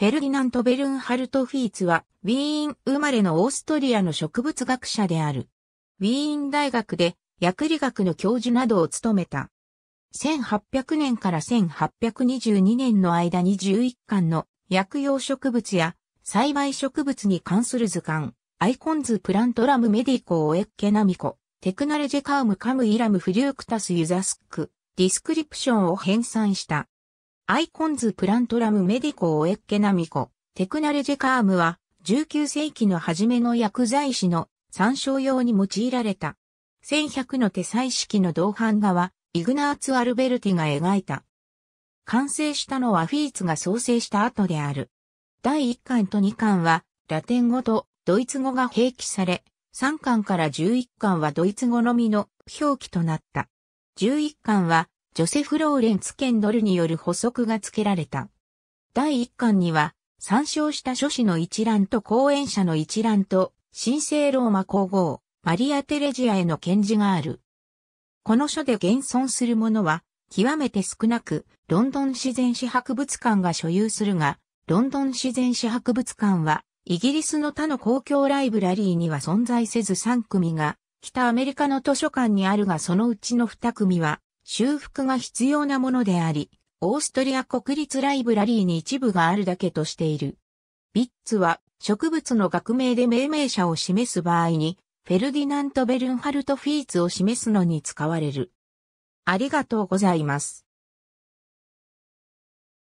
フェルディナント・ベルンハルト・フィーツは、ウィーン生まれのオーストリアの植物学者である。ウィーン大学で薬理学の教授などを務めた。1800年から1822年の間に11巻の薬用植物や栽培植物に関する図鑑、アイコンズ・プラントラム・メディコ・オエッケ・ナミコ、テクナレジェカウム・カム・イラム・フリュークタス・ユザスック、ディスクリプションを編纂した。アイコンズプラントラムメディコオエッケナミコ、テクナレジェカームは、19世紀の初めの薬剤師の参照用に用いられた。1100の手彩式の同版画は、イグナーツ・アルベルティが描いた。完成したのはフィーツが創生した後である。第1巻と2巻は、ラテン語とドイツ語が併記され、3巻から11巻はドイツ語のみの表記となった。11巻はジョセフ・ローレンツ・ケンドルによる補足が付けられた。第1巻には、参照した書士の一覧と講演者の一覧と、神聖ローマ皇后、マリア・テレジアへの献字がある。この書で現存するものは、極めて少なく、ロンドン自然史博物館が所有するが、ロンドン自然史博物館は、イギリスの他の公共ライブラリーには存在せず3組が、北アメリカの図書館にあるがそのうちの2組は、修復が必要なものであり、オーストリア国立ライブラリーに一部があるだけとしている。ビッツは植物の学名で命名者を示す場合に、フェルディナント・ベルンハルト・フィーツを示すのに使われる。ありがとうございます。